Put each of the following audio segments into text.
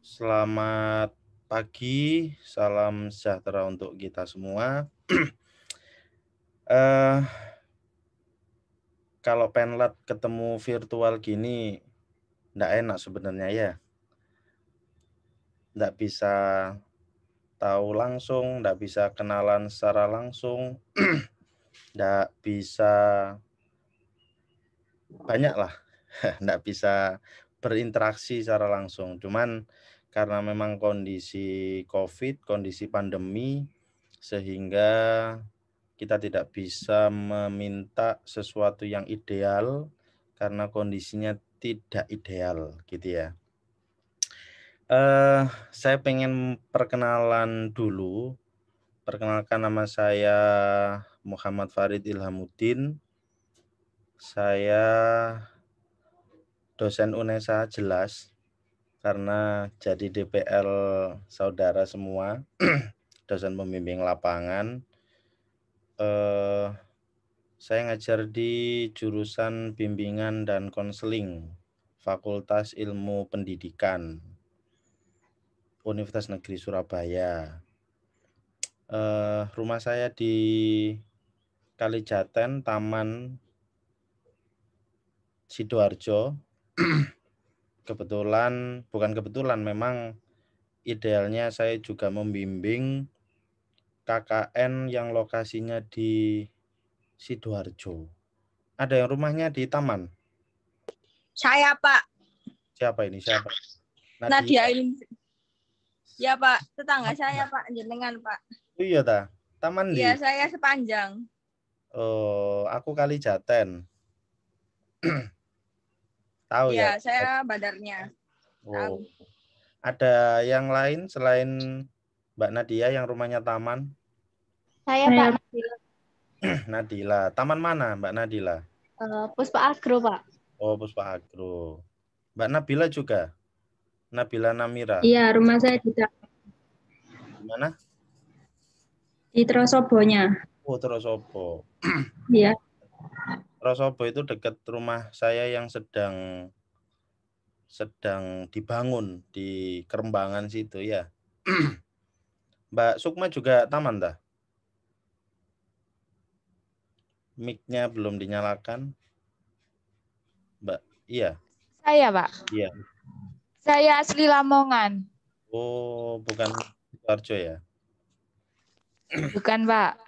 Selamat pagi, salam sejahtera untuk kita semua. uh, kalau penlat ketemu virtual gini, ndak enak sebenarnya ya. Ndak bisa tahu langsung, ndak bisa kenalan secara langsung, ndak bisa banyak lah, ndak bisa berinteraksi secara langsung. Cuman karena memang kondisi COVID, kondisi pandemi, sehingga kita tidak bisa meminta sesuatu yang ideal karena kondisinya tidak ideal gitu ya. Uh, saya pengen perkenalan dulu. Perkenalkan nama saya Muhammad Farid Ilhamuddin. Saya dosen UNESA jelas karena jadi DPL saudara semua, dosen pembimbing lapangan. Eh, saya ngajar di jurusan bimbingan dan konseling, Fakultas Ilmu Pendidikan, Universitas Negeri Surabaya. Eh, rumah saya di Kalijaten, Taman Sidoarjo, kebetulan bukan kebetulan memang idealnya saya juga membimbing KKN yang lokasinya di Sidoarjo. Ada yang rumahnya di Taman? Saya, Pak. Siapa ini? Siapa? Nadia, Nadia ini. Ya, Pak. Tetangga saya, Pak. Jenengan, Pak. Oh, iya, ta. Taman di? Iya, saya sepanjang. Oh, aku kali Jaten. Tahu iya, ya? Iya, saya badarnya. Oh. Ada yang lain selain Mbak Nadia yang rumahnya taman? Saya Pak Nadila. Nadila. Taman mana Mbak Nadila? Uh, Puspa Agro, Pak. Oh, Puspa Agro. Mbak Nabila juga? Nabila Namira? Iya, rumah saya di Di mana? Di Trosobonya. Oh, Trosobo. Iya. Rosobo itu dekat rumah saya yang sedang sedang dibangun di Kerembangan situ ya. Mbak Sukma juga taman dah. Mic-nya belum dinyalakan. Mbak, iya. Saya, Pak. Iya. Saya asli Lamongan. Oh, bukan Sidoarjo ya? Bukan, Pak.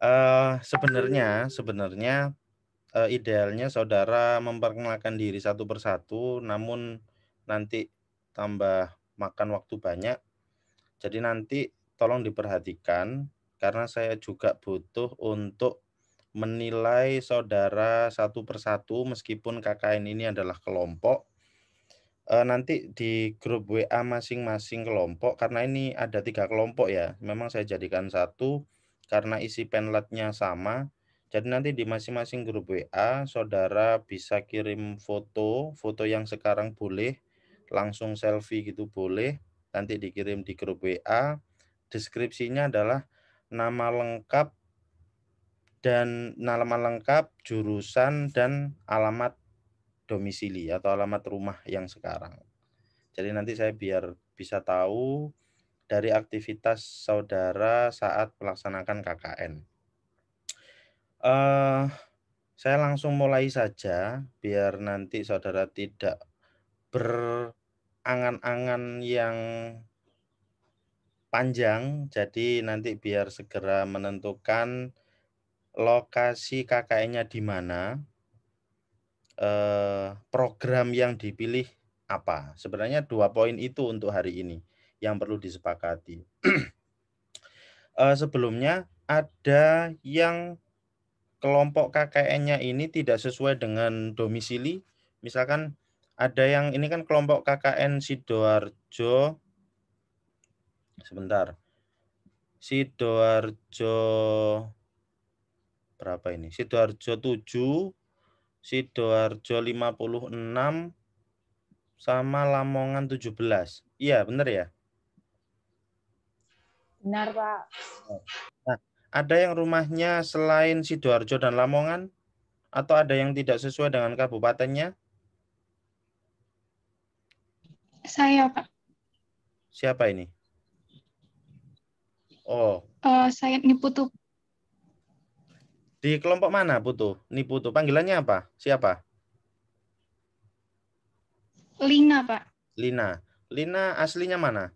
Uh, sebenarnya sebenarnya uh, idealnya saudara memperkenalkan diri satu persatu, namun nanti tambah makan waktu banyak. Jadi nanti tolong diperhatikan karena saya juga butuh untuk menilai saudara satu persatu meskipun KKN ini adalah kelompok. Eh, nanti di grup WA masing-masing kelompok karena ini ada tiga kelompok ya. Memang saya jadikan satu karena isi penletnya sama. Jadi nanti di masing-masing grup WA, saudara bisa kirim foto, foto yang sekarang boleh, langsung selfie gitu boleh, nanti dikirim di grup WA. Deskripsinya adalah nama lengkap dan nama lengkap, jurusan, dan alamat domisili atau alamat rumah yang sekarang. Jadi nanti saya biar bisa tahu dari aktivitas saudara saat melaksanakan KKN. Uh, eh, saya langsung mulai saja, biar nanti saudara tidak berangan-angan yang panjang. Jadi nanti biar segera menentukan lokasi KKN-nya di mana, uh, program yang dipilih apa. Sebenarnya dua poin itu untuk hari ini yang perlu disepakati. Eh, sebelumnya ada yang kelompok KKN-nya ini tidak sesuai dengan domisili. Misalkan ada yang ini kan kelompok KKN Sidoarjo. Sebentar. Sidoarjo berapa ini? Sidoarjo 7, Sidoarjo 56 sama Lamongan 17. Iya, benar ya? Benar, Pak. Nah, ada yang rumahnya selain Sidoarjo dan Lamongan? Atau ada yang tidak sesuai dengan kabupatennya? Saya, Pak. Siapa ini? Oh. Uh, saya Niputu. Di kelompok mana, Putu? Niputu. Panggilannya apa? Siapa? Lina, Pak. Lina. Lina aslinya mana?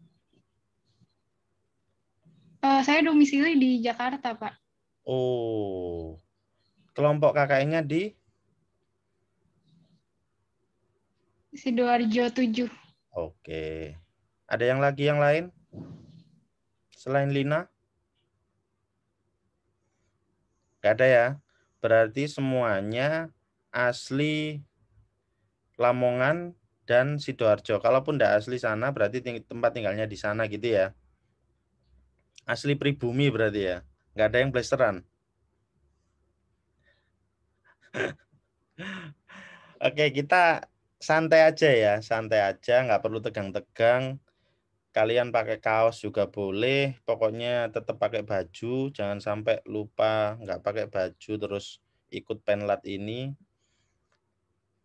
Uh, saya domisili di Jakarta, Pak. Oh. Kelompok kakaknya di Sidoarjo 7. Oke. Ada yang lagi yang lain? Selain Lina? Gak ada ya? Berarti semuanya asli Lamongan dan Sidoarjo. Kalaupun tidak asli sana, berarti tempat tinggalnya di sana gitu ya? Asli pribumi berarti ya. Nggak ada yang blasteran. Oke, kita santai aja ya, santai aja, nggak perlu tegang-tegang. Kalian pakai kaos juga boleh, pokoknya tetap pakai baju, jangan sampai lupa nggak pakai baju terus ikut penlat ini.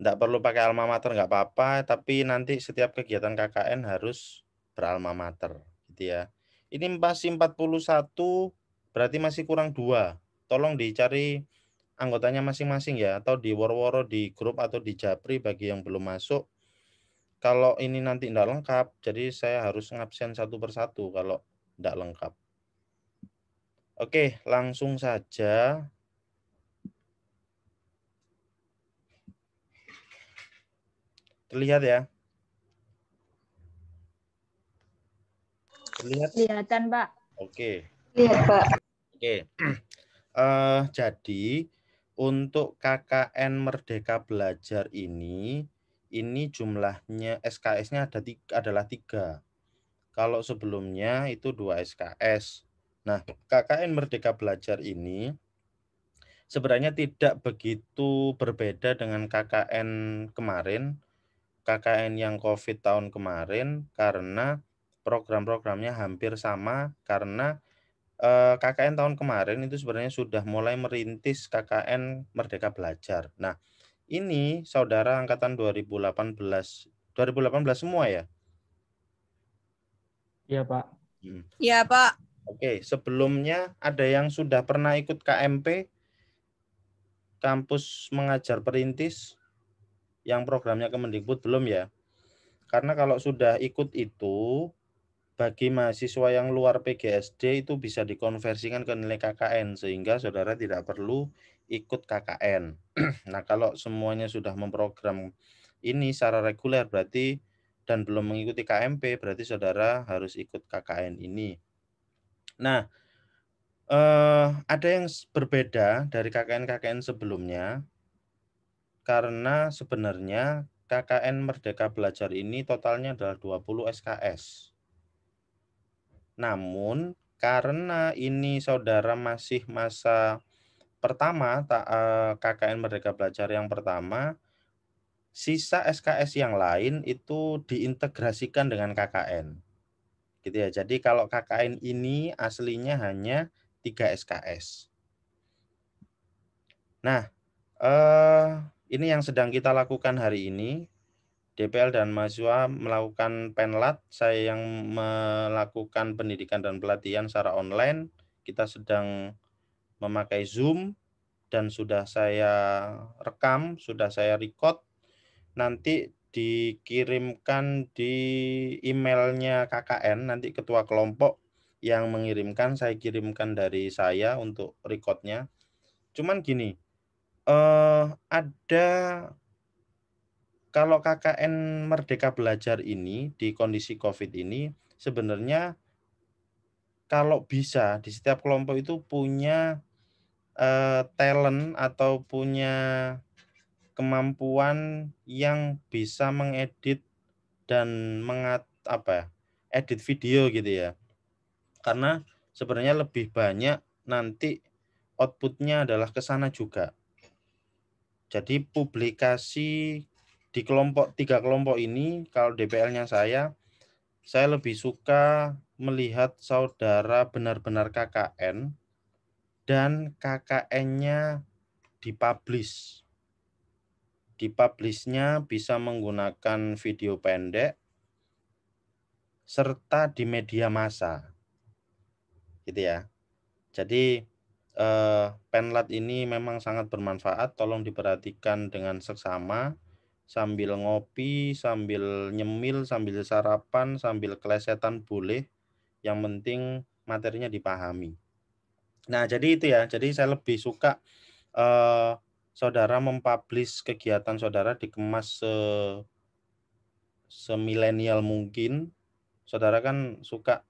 Nggak perlu pakai alma mater nggak apa-apa, tapi nanti setiap kegiatan KKN harus beralma mater, gitu ya. Ini masih 41 berarti masih kurang dua. Tolong dicari anggotanya masing-masing ya atau di woro-woro di grup atau di japri bagi yang belum masuk. Kalau ini nanti tidak lengkap, jadi saya harus ngabsen satu persatu kalau tidak lengkap. Oke, langsung saja terlihat ya. Lihat. Kelihatan, Pak. Oke. Lihat, Pak. Oke. Uh, jadi untuk KKN Merdeka Belajar ini, ini jumlahnya SKS-nya ada tiga, adalah tiga. Kalau sebelumnya itu dua SKS. Nah, KKN Merdeka Belajar ini sebenarnya tidak begitu berbeda dengan KKN kemarin, KKN yang COVID tahun kemarin, karena program-programnya hampir sama karena KKN tahun kemarin itu sebenarnya sudah mulai merintis KKN Merdeka Belajar. Nah, ini saudara angkatan 2018 2018 semua ya? Iya, Pak. Hmm. Iya, hmm. Pak. Oke, sebelumnya ada yang sudah pernah ikut KMP kampus mengajar perintis yang programnya Kemendikbud belum ya? Karena kalau sudah ikut itu bagi mahasiswa yang luar PGSD itu bisa dikonversikan ke nilai KKN sehingga saudara tidak perlu ikut KKN. nah, kalau semuanya sudah memprogram ini secara reguler berarti dan belum mengikuti KMP berarti saudara harus ikut KKN ini. Nah, eh, ada yang berbeda dari KKN-KKN sebelumnya karena sebenarnya KKN Merdeka Belajar ini totalnya adalah 20 SKS namun karena ini saudara masih masa pertama eh, KKN Merdeka Belajar yang pertama, sisa SKS yang lain itu diintegrasikan dengan KKN. Gitu ya. Jadi kalau KKN ini aslinya hanya 3 SKS. Nah, eh, ini yang sedang kita lakukan hari ini DPL dan mahasiswa melakukan penlat, saya yang melakukan pendidikan dan pelatihan secara online. Kita sedang memakai Zoom dan sudah saya rekam, sudah saya record. Nanti dikirimkan di emailnya KKN, nanti ketua kelompok yang mengirimkan, saya kirimkan dari saya untuk recordnya. Cuman gini, eh, ada kalau KKN Merdeka Belajar ini di kondisi COVID ini sebenarnya kalau bisa di setiap kelompok itu punya uh, talent atau punya kemampuan yang bisa mengedit dan mengat apa ya, edit video gitu ya karena sebenarnya lebih banyak nanti outputnya adalah ke sana juga jadi publikasi di kelompok tiga kelompok ini kalau DPL-nya saya saya lebih suka melihat saudara benar-benar KKN dan KKN-nya dipublish. Dipublish-nya bisa menggunakan video pendek serta di media massa. Gitu ya. Jadi eh, penlat ini memang sangat bermanfaat, tolong diperhatikan dengan seksama sambil ngopi, sambil nyemil, sambil sarapan, sambil kelesetan boleh. Yang penting materinya dipahami. Nah, jadi itu ya. Jadi saya lebih suka eh, saudara mempublish kegiatan saudara dikemas se semilenial mungkin. Saudara kan suka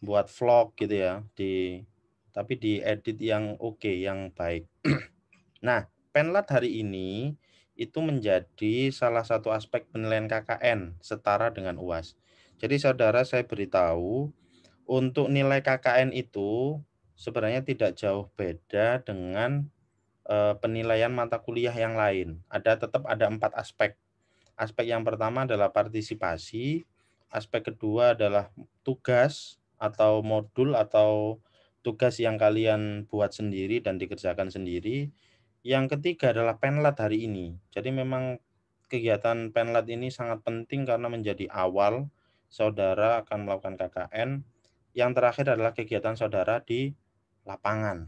buat vlog gitu ya di tapi di edit yang oke, okay, yang baik. nah, penlat hari ini itu menjadi salah satu aspek penilaian KKN setara dengan UAS. Jadi saudara saya beritahu untuk nilai KKN itu sebenarnya tidak jauh beda dengan eh, penilaian mata kuliah yang lain. Ada tetap ada empat aspek. Aspek yang pertama adalah partisipasi, aspek kedua adalah tugas atau modul atau tugas yang kalian buat sendiri dan dikerjakan sendiri. Yang ketiga adalah penlat hari ini. Jadi memang kegiatan penlat ini sangat penting karena menjadi awal saudara akan melakukan KKN. Yang terakhir adalah kegiatan saudara di lapangan.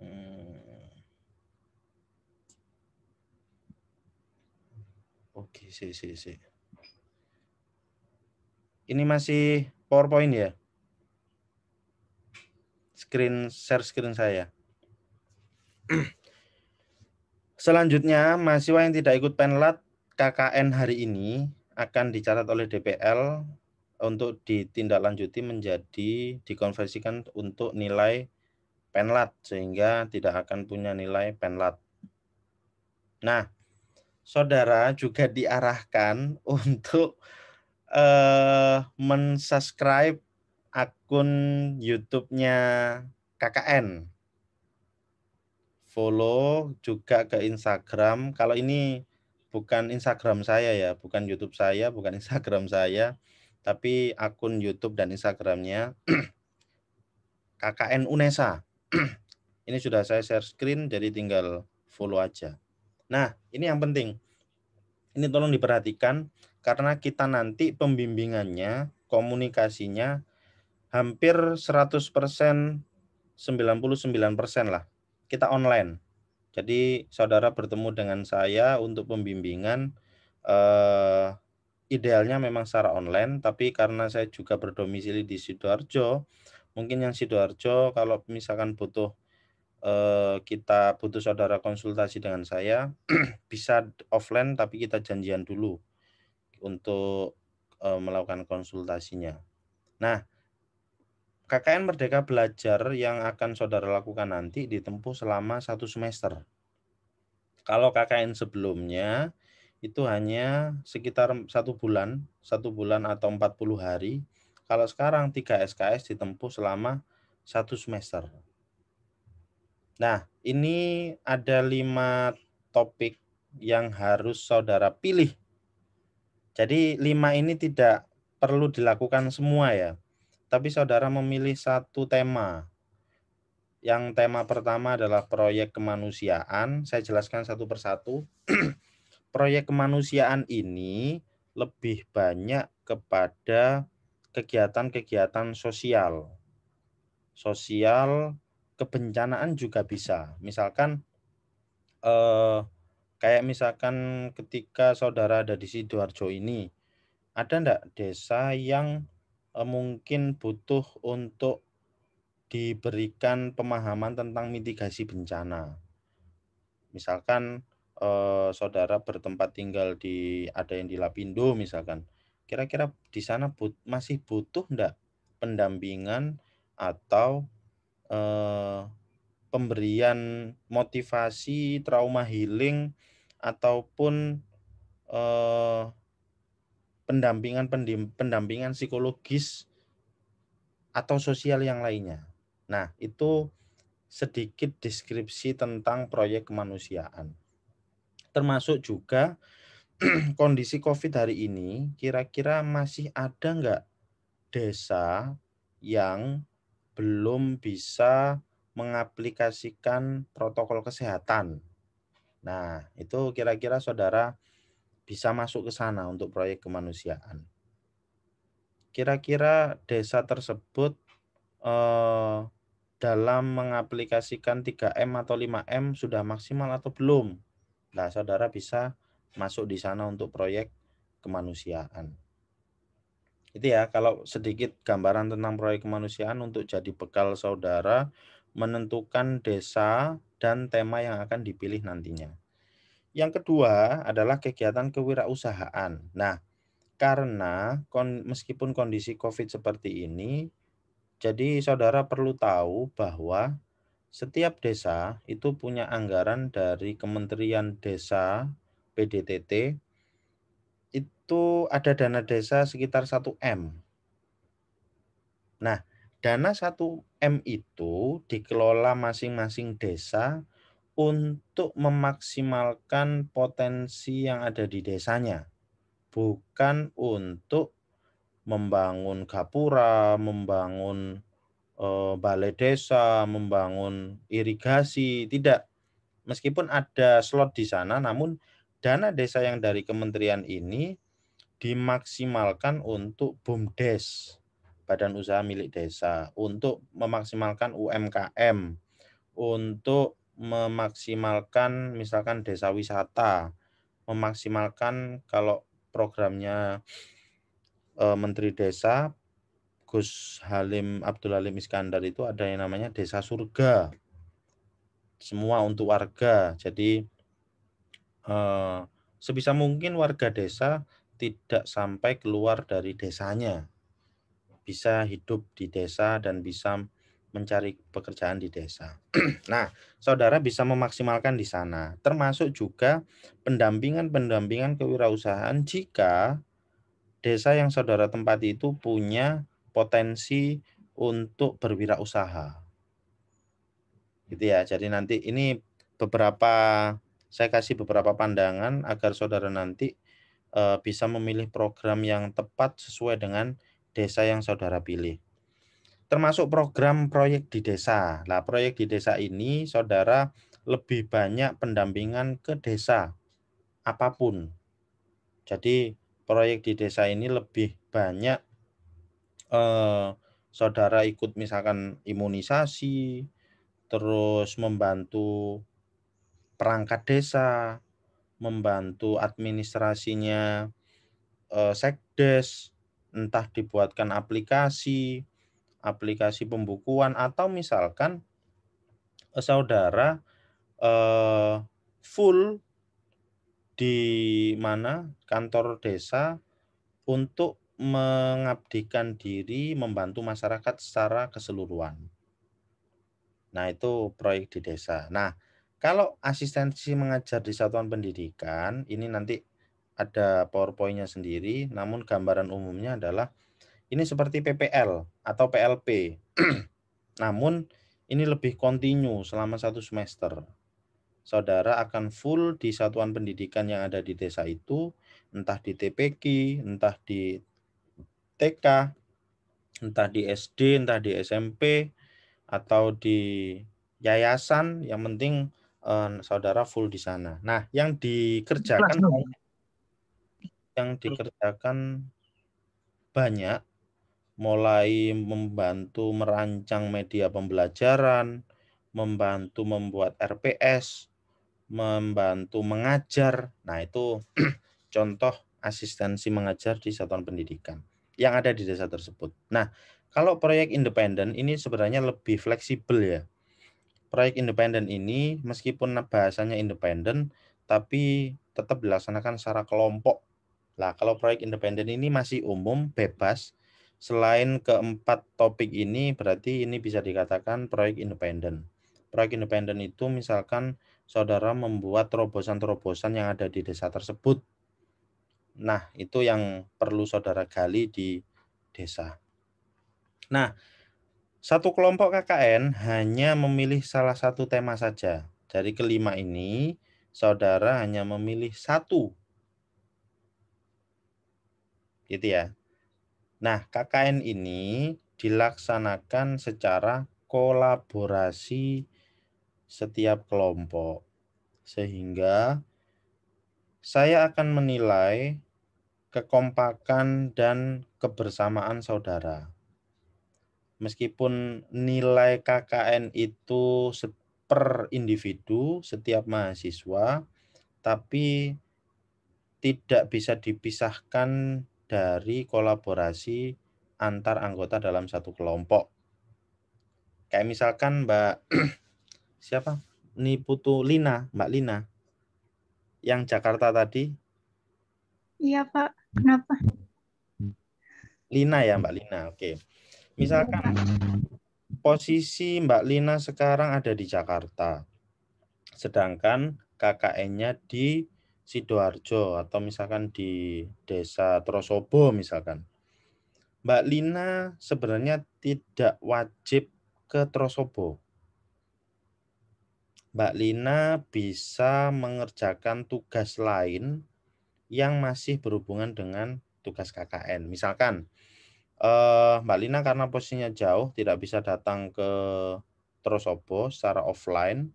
Hmm. Oke, si, si, si. Ini masih PowerPoint ya? Screen share screen saya. Selanjutnya, mahasiswa yang tidak ikut penlat KKN hari ini akan dicatat oleh DPL untuk ditindaklanjuti menjadi dikonversikan untuk nilai penlat sehingga tidak akan punya nilai penlat. Nah, saudara juga diarahkan untuk eh, mensubscribe akun YouTube-nya KKN follow juga ke Instagram. Kalau ini bukan Instagram saya ya, bukan YouTube saya, bukan Instagram saya, tapi akun YouTube dan Instagramnya KKN Unesa. ini sudah saya share screen, jadi tinggal follow aja. Nah, ini yang penting. Ini tolong diperhatikan karena kita nanti pembimbingannya, komunikasinya hampir 100 persen, 99 lah kita online. Jadi saudara bertemu dengan saya untuk pembimbingan eh, idealnya memang secara online, tapi karena saya juga berdomisili di sidoarjo, mungkin yang sidoarjo kalau misalkan butuh eh, kita butuh saudara konsultasi dengan saya bisa offline, tapi kita janjian dulu untuk eh, melakukan konsultasinya. Nah, KKN Merdeka Belajar yang akan saudara lakukan nanti ditempuh selama satu semester. Kalau KKN sebelumnya itu hanya sekitar satu bulan, satu bulan atau 40 hari. Kalau sekarang 3 SKS ditempuh selama satu semester. Nah, ini ada lima topik yang harus saudara pilih. Jadi lima ini tidak perlu dilakukan semua ya tapi saudara memilih satu tema. Yang tema pertama adalah proyek kemanusiaan. Saya jelaskan satu persatu. proyek kemanusiaan ini lebih banyak kepada kegiatan-kegiatan sosial. Sosial kebencanaan juga bisa. Misalkan eh, kayak misalkan ketika saudara ada di Sidoarjo ini, ada enggak desa yang Eh, mungkin butuh untuk diberikan pemahaman tentang mitigasi bencana. Misalkan eh, saudara bertempat tinggal di ada yang di Lapindo misalkan, kira-kira di sana but, masih butuh enggak pendampingan atau eh, pemberian motivasi, trauma healing ataupun eh, pendampingan pendampingan psikologis atau sosial yang lainnya. Nah, itu sedikit deskripsi tentang proyek kemanusiaan. Termasuk juga kondisi COVID hari ini, kira-kira masih ada nggak desa yang belum bisa mengaplikasikan protokol kesehatan? Nah, itu kira-kira saudara bisa masuk ke sana untuk proyek kemanusiaan. Kira-kira desa tersebut eh, dalam mengaplikasikan 3M atau 5M sudah maksimal atau belum? Nah, saudara bisa masuk di sana untuk proyek kemanusiaan. Itu ya, kalau sedikit gambaran tentang proyek kemanusiaan untuk jadi bekal saudara menentukan desa dan tema yang akan dipilih nantinya. Yang kedua adalah kegiatan kewirausahaan. Nah, karena kon, meskipun kondisi COVID seperti ini, jadi saudara perlu tahu bahwa setiap desa itu punya anggaran dari Kementerian Desa PDTT itu ada dana desa sekitar 1M. Nah, dana 1M itu dikelola masing-masing desa untuk memaksimalkan potensi yang ada di desanya, bukan untuk membangun gapura, membangun e, balai desa, membangun irigasi, tidak. Meskipun ada slot di sana, namun dana desa yang dari kementerian ini dimaksimalkan untuk BUMDes, Badan Usaha Milik Desa, untuk memaksimalkan UMKM, untuk memaksimalkan misalkan desa wisata, memaksimalkan kalau programnya e, Menteri Desa Gus Halim Abdul Halim Iskandar itu ada yang namanya desa surga. Semua untuk warga. Jadi e, sebisa mungkin warga desa tidak sampai keluar dari desanya. Bisa hidup di desa dan bisa mencari pekerjaan di desa. nah, saudara bisa memaksimalkan di sana, termasuk juga pendampingan-pendampingan kewirausahaan jika desa yang saudara tempati itu punya potensi untuk berwirausaha. Gitu ya. Jadi nanti ini beberapa saya kasih beberapa pandangan agar saudara nanti eh, bisa memilih program yang tepat sesuai dengan desa yang saudara pilih termasuk program proyek di desa. Nah, proyek di desa ini saudara lebih banyak pendampingan ke desa apapun. Jadi proyek di desa ini lebih banyak eh, saudara ikut misalkan imunisasi, terus membantu perangkat desa, membantu administrasinya eh, sekdes, entah dibuatkan aplikasi, aplikasi pembukuan atau misalkan eh, saudara eh, full di mana kantor desa untuk mengabdikan diri membantu masyarakat secara keseluruhan. Nah, itu proyek di desa. Nah, kalau asistensi mengajar di satuan pendidikan, ini nanti ada PowerPoint-nya sendiri, namun gambaran umumnya adalah ini seperti PPL atau PLP. Namun ini lebih kontinu selama satu semester. Saudara akan full di satuan pendidikan yang ada di desa itu, entah di TPK, entah di TK, entah di SD, entah di SMP, atau di yayasan. Yang penting eh, saudara full di sana. Nah, yang dikerjakan yang dikerjakan banyak mulai membantu merancang media pembelajaran, membantu membuat RPS, membantu mengajar. Nah, itu contoh asistensi mengajar di satuan pendidikan yang ada di desa tersebut. Nah, kalau proyek independen ini sebenarnya lebih fleksibel ya. Proyek independen ini meskipun bahasanya independen tapi tetap dilaksanakan secara kelompok. Lah, kalau proyek independen ini masih umum, bebas, Selain keempat topik ini, berarti ini bisa dikatakan proyek independen. Proyek independen itu misalkan saudara membuat terobosan-terobosan yang ada di desa tersebut. Nah, itu yang perlu saudara gali di desa. Nah, satu kelompok KKN hanya memilih salah satu tema saja. Dari kelima ini, saudara hanya memilih satu. Gitu ya. Nah, KKN ini dilaksanakan secara kolaborasi setiap kelompok. Sehingga saya akan menilai kekompakan dan kebersamaan saudara. Meskipun nilai KKN itu per individu setiap mahasiswa, tapi tidak bisa dipisahkan dari kolaborasi antar anggota dalam satu kelompok. Kayak misalkan Mbak siapa? Niputu Lina, Mbak Lina. Yang Jakarta tadi? Iya, Pak. Kenapa? Lina ya, Mbak Lina. Oke. Misalkan posisi Mbak Lina sekarang ada di Jakarta. Sedangkan KKN-nya di Sidoarjo atau misalkan di desa Trosobo misalkan. Mbak Lina sebenarnya tidak wajib ke Trosobo. Mbak Lina bisa mengerjakan tugas lain yang masih berhubungan dengan tugas KKN. Misalkan eh, Mbak Lina karena posisinya jauh tidak bisa datang ke Trosobo secara offline,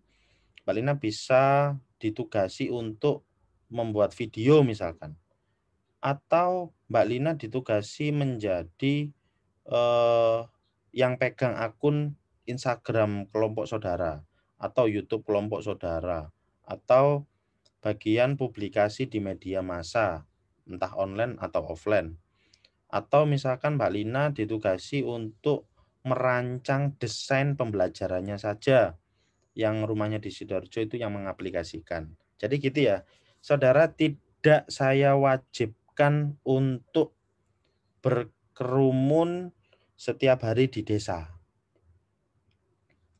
Mbak Lina bisa ditugasi untuk membuat video misalkan. Atau Mbak Lina ditugasi menjadi eh, yang pegang akun Instagram kelompok saudara atau YouTube kelompok saudara atau bagian publikasi di media massa entah online atau offline. Atau misalkan Mbak Lina ditugasi untuk merancang desain pembelajarannya saja yang rumahnya di Sidoarjo itu yang mengaplikasikan. Jadi gitu ya saudara tidak saya wajibkan untuk berkerumun setiap hari di desa.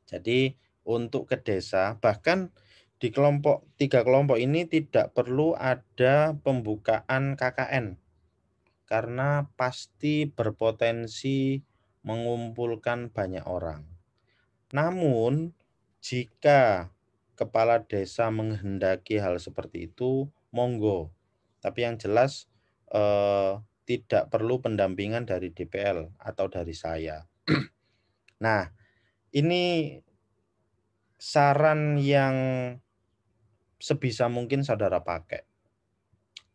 Jadi untuk ke desa bahkan di kelompok tiga kelompok ini tidak perlu ada pembukaan KKN karena pasti berpotensi mengumpulkan banyak orang. Namun jika kepala desa menghendaki hal seperti itu, monggo. Tapi yang jelas eh, tidak perlu pendampingan dari DPL atau dari saya. nah, ini saran yang sebisa mungkin saudara pakai.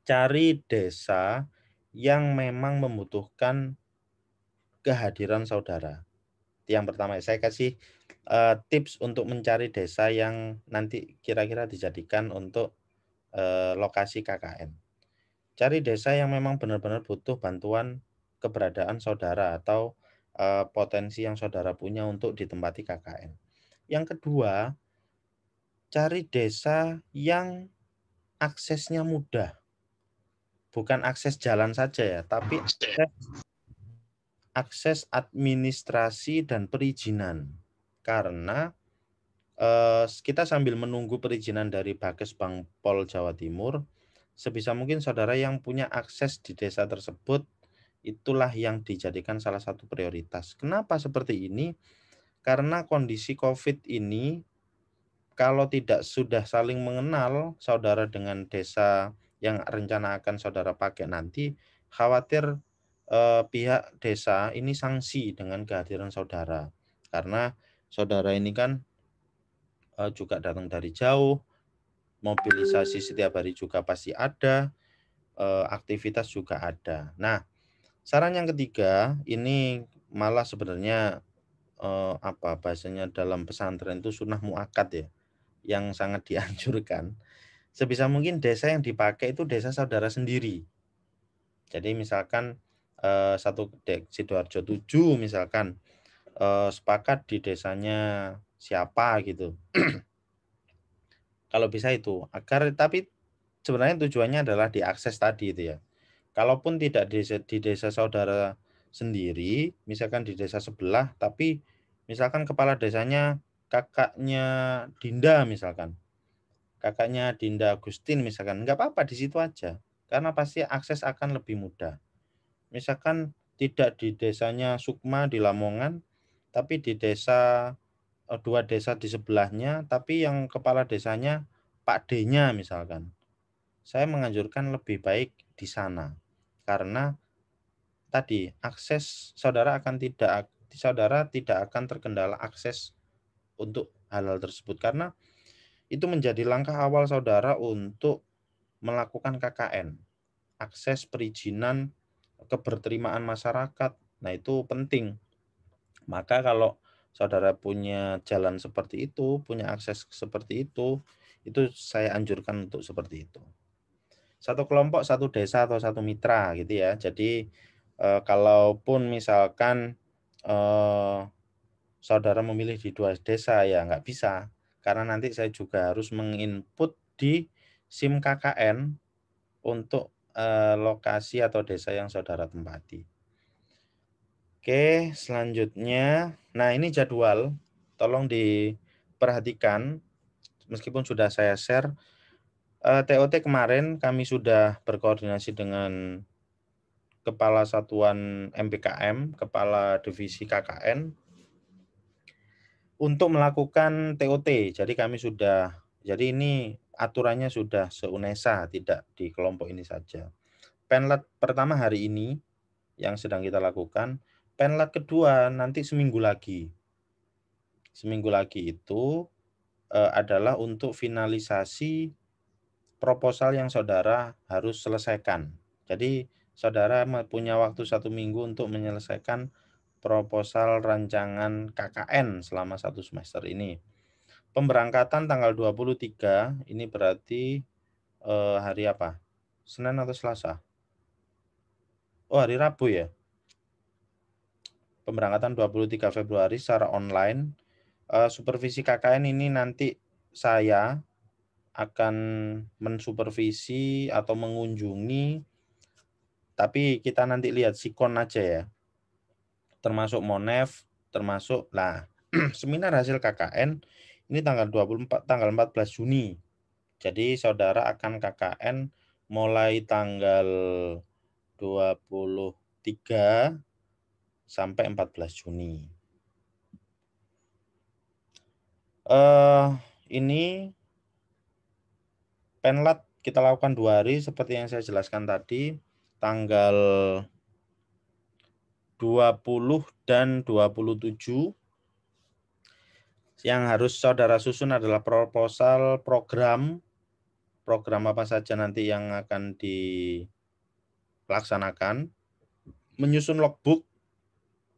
Cari desa yang memang membutuhkan kehadiran saudara. Yang pertama saya kasih uh, tips untuk mencari desa yang nanti kira-kira dijadikan untuk uh, lokasi KKN. Cari desa yang memang benar-benar butuh bantuan keberadaan saudara atau uh, potensi yang saudara punya untuk ditempati KKN. Yang kedua, cari desa yang aksesnya mudah. Bukan akses jalan saja ya, tapi akses, akses administrasi dan perizinan karena eh, kita sambil menunggu perizinan dari Bakes Bank Pol Jawa Timur, sebisa mungkin saudara yang punya akses di desa tersebut itulah yang dijadikan salah satu prioritas. Kenapa seperti ini? Karena kondisi COVID ini kalau tidak sudah saling mengenal saudara dengan desa yang rencana akan saudara pakai nanti, khawatir eh, pihak desa ini sanksi dengan kehadiran saudara. Karena saudara ini kan uh, juga datang dari jauh, mobilisasi setiap hari juga pasti ada, uh, aktivitas juga ada. Nah, saran yang ketiga ini malah sebenarnya eh, apa bahasanya dalam pesantren itu sunnah muakat ya yang sangat dianjurkan sebisa mungkin desa yang dipakai itu desa saudara sendiri jadi misalkan eh, satu satu sidoarjo tujuh misalkan uh, sepakat di desanya siapa gitu. Kalau bisa itu agar tapi sebenarnya tujuannya adalah diakses tadi itu ya. Kalaupun tidak di desa, di desa saudara sendiri, misalkan di desa sebelah, tapi misalkan kepala desanya kakaknya Dinda misalkan, kakaknya Dinda Agustin misalkan, nggak apa-apa di situ aja, karena pasti akses akan lebih mudah. Misalkan tidak di desanya Sukma di Lamongan, tapi di desa e, dua desa di sebelahnya, tapi yang kepala desanya Pak D-nya misalkan. Saya menganjurkan lebih baik di sana. Karena tadi akses saudara akan tidak saudara tidak akan terkendala akses untuk halal tersebut karena itu menjadi langkah awal saudara untuk melakukan KKN. Akses perizinan keberterimaan masyarakat. Nah, itu penting maka kalau saudara punya jalan seperti itu, punya akses seperti itu, itu saya anjurkan untuk seperti itu. Satu kelompok, satu desa atau satu mitra gitu ya. Jadi eh, kalaupun misalkan eh, saudara memilih di dua desa ya nggak bisa karena nanti saya juga harus menginput di SIM KKN untuk eh, lokasi atau desa yang saudara tempati. Oke, selanjutnya. Nah, ini jadwal. Tolong diperhatikan. Meskipun sudah saya share, TOT eh, kemarin kami sudah berkoordinasi dengan Kepala Satuan MPKM, Kepala Divisi KKN, untuk melakukan TOT. Jadi kami sudah, jadi ini aturannya sudah seunesa, tidak di kelompok ini saja. Penlet pertama hari ini yang sedang kita lakukan, penlat kedua nanti seminggu lagi. Seminggu lagi itu uh, adalah untuk finalisasi proposal yang saudara harus selesaikan. Jadi saudara punya waktu satu minggu untuk menyelesaikan proposal rancangan KKN selama satu semester ini. Pemberangkatan tanggal 23 ini berarti uh, hari apa? Senin atau Selasa? Oh hari Rabu ya? Pemberangkatan 23 Februari secara online. Uh, supervisi KKN ini nanti saya akan mensupervisi atau mengunjungi tapi kita nanti lihat sikon aja ya termasuk monev, termasuk lah seminar hasil KKN ini tanggal 24 tanggal 14 Juni jadi saudara akan KKN mulai tanggal 23 sampai 14 Juni. Uh, ini penlat kita lakukan dua hari seperti yang saya jelaskan tadi tanggal 20 dan 27 yang harus saudara susun adalah proposal program program apa saja nanti yang akan dilaksanakan menyusun logbook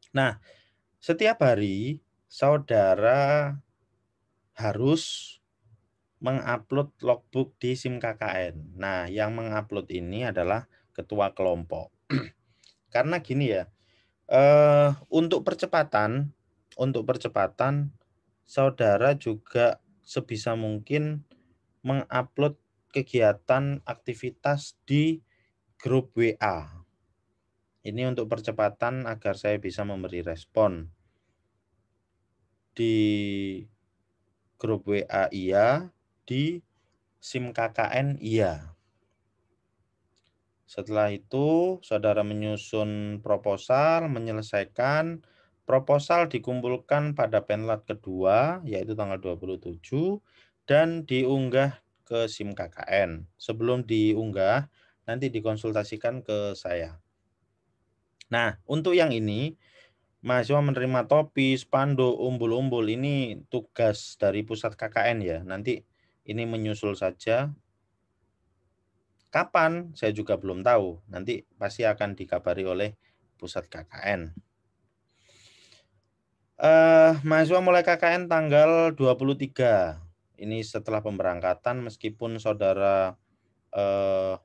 Nah, setiap hari saudara harus mengupload logbook di SIM KKN. Nah, yang mengupload ini adalah ketua kelompok. Karena gini ya, eh, untuk percepatan, untuk percepatan, saudara juga sebisa mungkin mengupload kegiatan aktivitas di grup WA. Ini untuk percepatan agar saya bisa memberi respon. Di grup WA iya, di SIM KKN iya. Setelah itu, saudara menyusun proposal, menyelesaikan. Proposal dikumpulkan pada penlat kedua, yaitu tanggal 27, dan diunggah ke SIM KKN. Sebelum diunggah, nanti dikonsultasikan ke saya. Nah, untuk yang ini mahasiswa menerima topi, spanduk, umbul-umbul ini tugas dari pusat KKN ya. Nanti ini menyusul saja. Kapan saya juga belum tahu. Nanti pasti akan dikabari oleh pusat KKN. Uh, eh, mahasiswa mulai KKN tanggal 23. Ini setelah pemberangkatan meskipun saudara uh,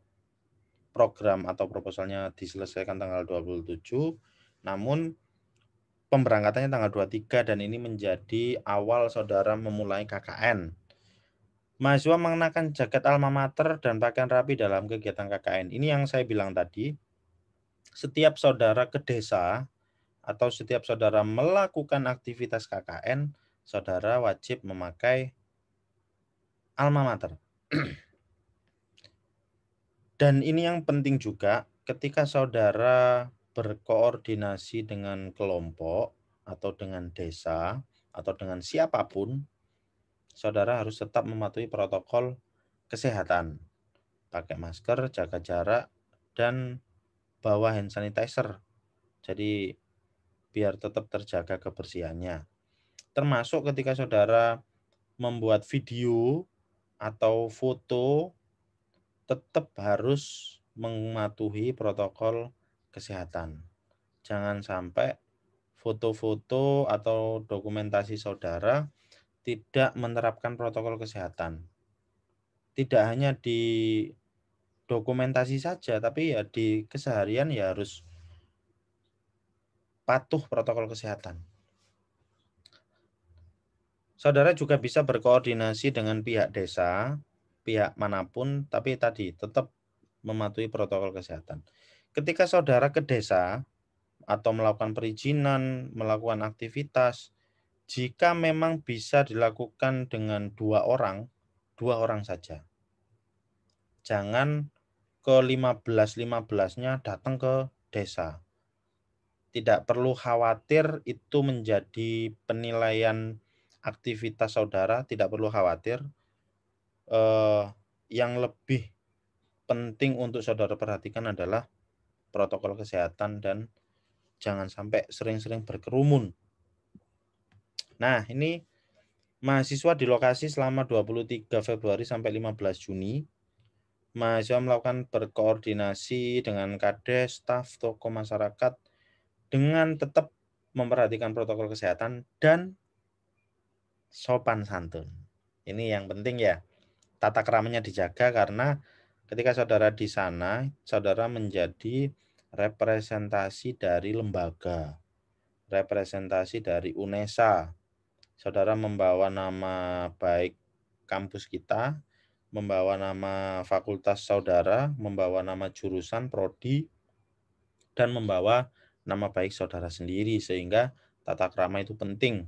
program atau proposalnya diselesaikan tanggal 27, namun pemberangkatannya tanggal 23 dan ini menjadi awal saudara memulai KKN. Mahasiswa mengenakan jaket alma mater dan pakaian rapi dalam kegiatan KKN. Ini yang saya bilang tadi, setiap saudara ke desa atau setiap saudara melakukan aktivitas KKN, saudara wajib memakai alma mater. Dan ini yang penting juga ketika saudara berkoordinasi dengan kelompok atau dengan desa atau dengan siapapun, saudara harus tetap mematuhi protokol kesehatan. Pakai masker, jaga jarak, dan bawa hand sanitizer. Jadi biar tetap terjaga kebersihannya. Termasuk ketika saudara membuat video atau foto tetap harus mematuhi protokol kesehatan. Jangan sampai foto-foto atau dokumentasi saudara tidak menerapkan protokol kesehatan. Tidak hanya di dokumentasi saja, tapi ya di keseharian ya harus patuh protokol kesehatan. Saudara juga bisa berkoordinasi dengan pihak desa pihak manapun, tapi tadi tetap mematuhi protokol kesehatan. Ketika saudara ke desa atau melakukan perizinan, melakukan aktivitas, jika memang bisa dilakukan dengan dua orang, dua orang saja. Jangan ke 15-15-nya datang ke desa. Tidak perlu khawatir itu menjadi penilaian aktivitas saudara, tidak perlu khawatir eh, yang lebih penting untuk saudara perhatikan adalah protokol kesehatan dan jangan sampai sering-sering berkerumun. Nah, ini mahasiswa di lokasi selama 23 Februari sampai 15 Juni. Mahasiswa melakukan berkoordinasi dengan kades, staf, toko masyarakat dengan tetap memperhatikan protokol kesehatan dan sopan santun. Ini yang penting ya tata keramanya dijaga karena ketika saudara di sana, saudara menjadi representasi dari lembaga, representasi dari UNESA. Saudara membawa nama baik kampus kita, membawa nama fakultas saudara, membawa nama jurusan prodi, dan membawa nama baik saudara sendiri sehingga tata kerama itu penting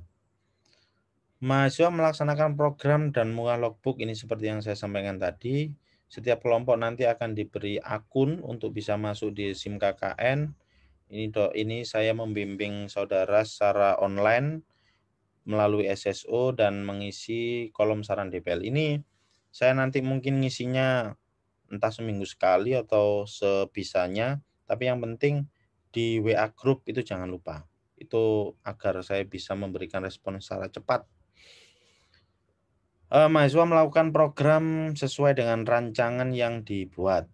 Mahasiswa melaksanakan program dan muka logbook ini seperti yang saya sampaikan tadi. Setiap kelompok nanti akan diberi akun untuk bisa masuk di SIM KKN. Ini do, ini saya membimbing saudara secara online melalui SSO dan mengisi kolom saran DPL ini. Saya nanti mungkin ngisinya entah seminggu sekali atau sebisanya, tapi yang penting di WA grup itu jangan lupa. Itu agar saya bisa memberikan respon secara cepat Uh, mahasiswa melakukan program sesuai dengan rancangan yang dibuat.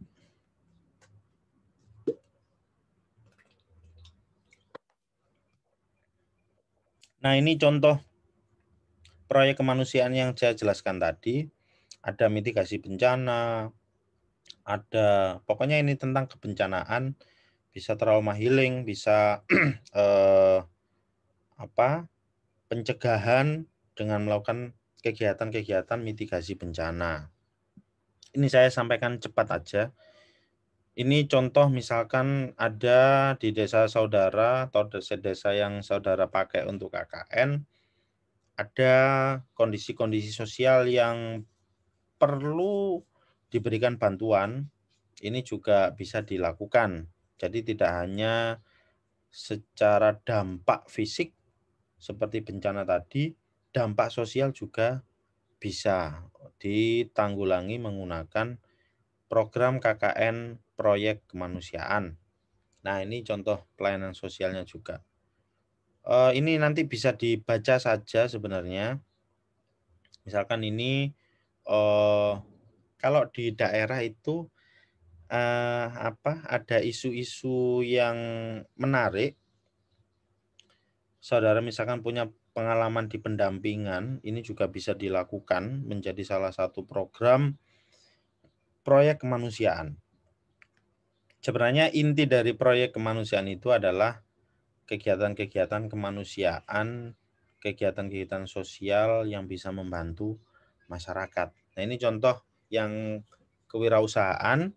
Nah, ini contoh proyek kemanusiaan yang saya jelaskan tadi. Ada mitigasi bencana, ada pokoknya ini tentang kebencanaan, bisa trauma healing, bisa eh, apa pencegahan dengan melakukan kegiatan-kegiatan mitigasi bencana. Ini saya sampaikan cepat aja. Ini contoh misalkan ada di desa saudara atau desa-desa yang saudara pakai untuk KKN, ada kondisi-kondisi sosial yang perlu diberikan bantuan, ini juga bisa dilakukan. Jadi tidak hanya secara dampak fisik seperti bencana tadi, dampak sosial juga bisa ditanggulangi menggunakan program KKN proyek kemanusiaan. Nah, ini contoh pelayanan sosialnya juga. Eh, ini nanti bisa dibaca saja sebenarnya. Misalkan ini eh, kalau di daerah itu eh, apa ada isu-isu yang menarik. Saudara misalkan punya pengalaman di pendampingan ini juga bisa dilakukan menjadi salah satu program proyek kemanusiaan. Sebenarnya inti dari proyek kemanusiaan itu adalah kegiatan-kegiatan kemanusiaan, kegiatan-kegiatan sosial yang bisa membantu masyarakat. Nah, ini contoh yang kewirausahaan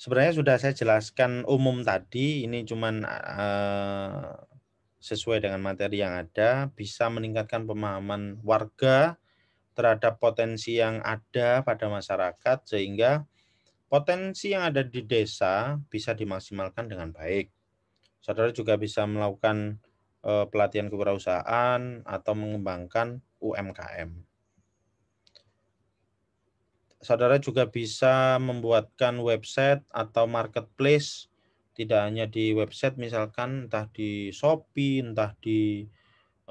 sebenarnya sudah saya jelaskan umum tadi, ini cuman eh, sesuai dengan materi yang ada bisa meningkatkan pemahaman warga terhadap potensi yang ada pada masyarakat sehingga potensi yang ada di desa bisa dimaksimalkan dengan baik. Saudara juga bisa melakukan eh, pelatihan kewirausahaan atau mengembangkan UMKM. Saudara juga bisa membuatkan website atau marketplace tidak hanya di website misalkan entah di Shopee, entah di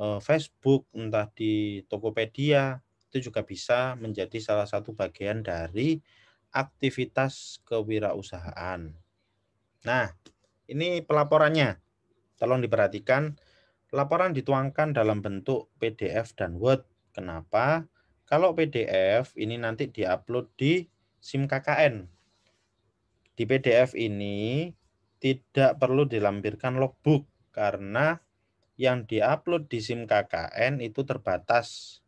uh, Facebook, entah di Tokopedia, itu juga bisa menjadi salah satu bagian dari aktivitas kewirausahaan. Nah, ini pelaporannya. Tolong diperhatikan, laporan dituangkan dalam bentuk PDF dan Word. Kenapa? Kalau PDF ini nanti diupload di SIM KKN. Di PDF ini tidak perlu dilampirkan logbook karena yang diupload di SIM KKN itu terbatas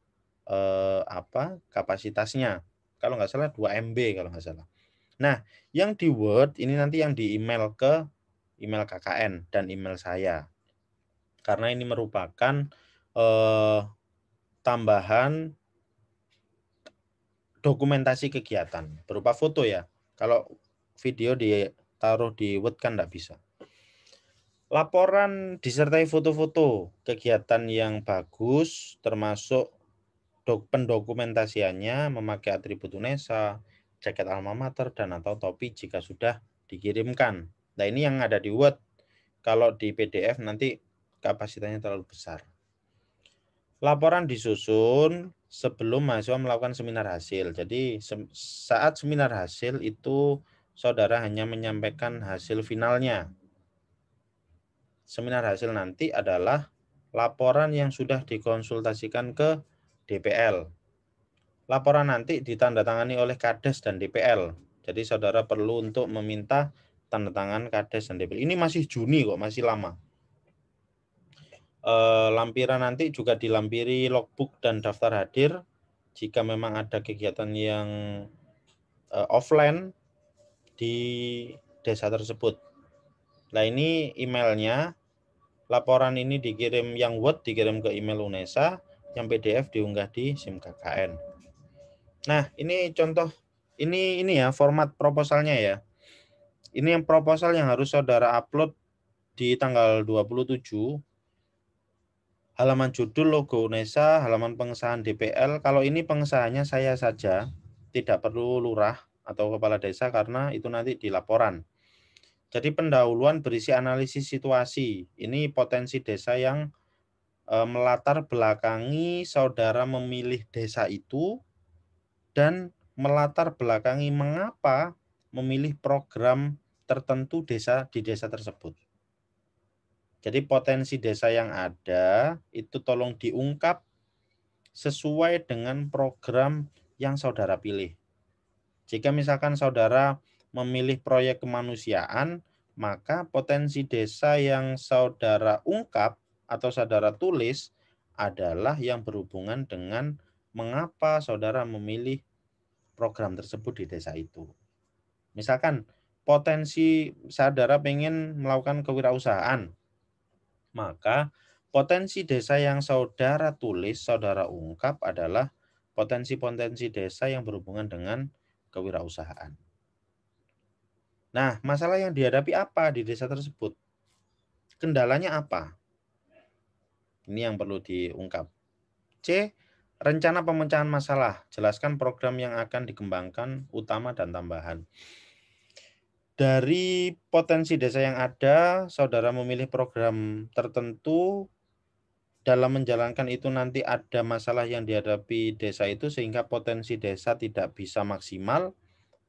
eh, apa kapasitasnya. Kalau nggak salah 2 MB kalau nggak salah. Nah, yang di Word ini nanti yang di email ke email KKN dan email saya. Karena ini merupakan eh, tambahan dokumentasi kegiatan berupa foto ya. Kalau video di taruh di Word kan tidak bisa. Laporan disertai foto-foto kegiatan yang bagus termasuk dok pendokumentasiannya memakai atribut UNESA, jaket alma mater dan atau topi jika sudah dikirimkan. Nah, ini yang ada di Word. Kalau di PDF nanti kapasitasnya terlalu besar. Laporan disusun sebelum mahasiswa melakukan seminar hasil. Jadi saat seminar hasil itu saudara hanya menyampaikan hasil finalnya. Seminar hasil nanti adalah laporan yang sudah dikonsultasikan ke DPL. Laporan nanti ditandatangani oleh Kades dan DPL. Jadi saudara perlu untuk meminta tanda tangan Kades dan DPL. Ini masih Juni kok, masih lama. E, lampiran nanti juga dilampiri logbook dan daftar hadir. Jika memang ada kegiatan yang e, offline, di desa tersebut. Nah ini emailnya, laporan ini dikirim yang Word dikirim ke email UNESA, yang PDF diunggah di SIM KKN. Nah ini contoh, ini ini ya format proposalnya ya. Ini yang proposal yang harus saudara upload di tanggal 27 halaman judul logo UNESA, halaman pengesahan DPL. Kalau ini pengesahannya saya saja, tidak perlu lurah atau kepala desa karena itu nanti di laporan. Jadi pendahuluan berisi analisis situasi. Ini potensi desa yang e, melatar belakangi saudara memilih desa itu dan melatar belakangi mengapa memilih program tertentu desa di desa tersebut. Jadi potensi desa yang ada itu tolong diungkap sesuai dengan program yang saudara pilih. Jika misalkan saudara memilih proyek kemanusiaan, maka potensi desa yang saudara ungkap atau saudara tulis adalah yang berhubungan dengan mengapa saudara memilih program tersebut di desa itu. Misalkan potensi saudara ingin melakukan kewirausahaan, maka potensi desa yang saudara tulis, saudara ungkap adalah potensi-potensi desa yang berhubungan dengan kewirausahaan. Nah, masalah yang dihadapi apa di desa tersebut? Kendalanya apa? Ini yang perlu diungkap. C. Rencana pemecahan masalah. Jelaskan program yang akan dikembangkan, utama dan tambahan. Dari potensi desa yang ada, saudara memilih program tertentu dalam menjalankan itu nanti ada masalah yang dihadapi desa itu sehingga potensi desa tidak bisa maksimal,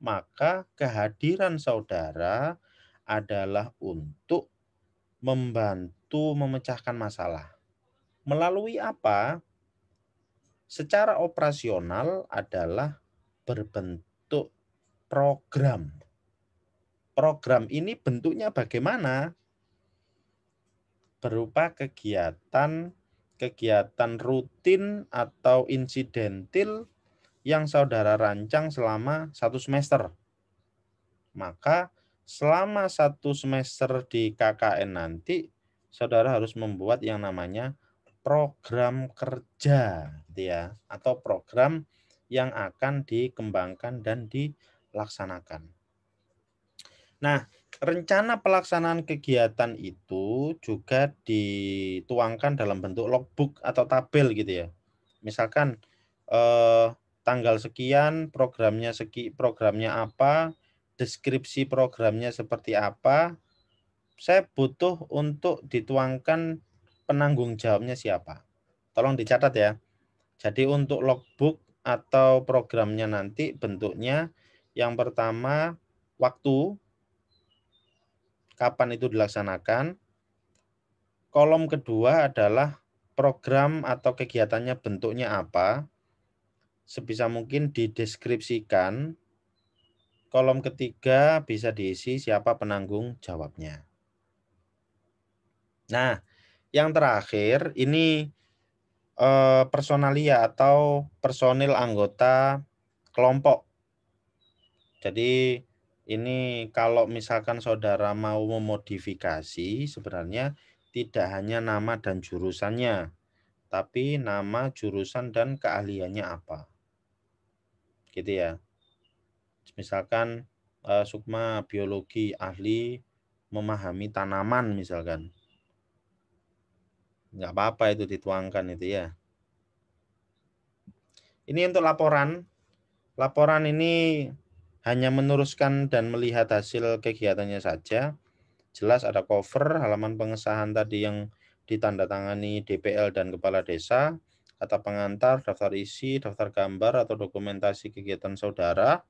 maka kehadiran saudara adalah untuk membantu memecahkan masalah. Melalui apa? Secara operasional adalah berbentuk program. Program ini bentuknya bagaimana? Berupa kegiatan kegiatan rutin atau insidentil yang saudara rancang selama satu semester. Maka selama satu semester di KKN nanti, saudara harus membuat yang namanya program kerja, gitu ya, atau program yang akan dikembangkan dan dilaksanakan. Nah, rencana pelaksanaan kegiatan itu juga dituangkan dalam bentuk logbook atau tabel gitu ya. Misalkan eh, tanggal sekian, programnya seki, programnya apa, deskripsi programnya seperti apa. Saya butuh untuk dituangkan penanggung jawabnya siapa. Tolong dicatat ya. Jadi untuk logbook atau programnya nanti bentuknya yang pertama waktu kapan itu dilaksanakan. Kolom kedua adalah program atau kegiatannya bentuknya apa. Sebisa mungkin dideskripsikan. Kolom ketiga bisa diisi siapa penanggung jawabnya. Nah, yang terakhir ini eh, personalia atau personil anggota kelompok. Jadi ini kalau misalkan saudara mau memodifikasi sebenarnya tidak hanya nama dan jurusannya, tapi nama, jurusan, dan keahliannya apa. Gitu ya. Misalkan uh, Sukma biologi ahli memahami tanaman misalkan. Nggak apa-apa itu dituangkan itu ya. Ini untuk laporan. Laporan ini hanya meneruskan dan melihat hasil kegiatannya saja. Jelas ada cover halaman pengesahan tadi yang ditandatangani DPL dan kepala desa, kata pengantar, daftar isi, daftar gambar atau dokumentasi kegiatan saudara.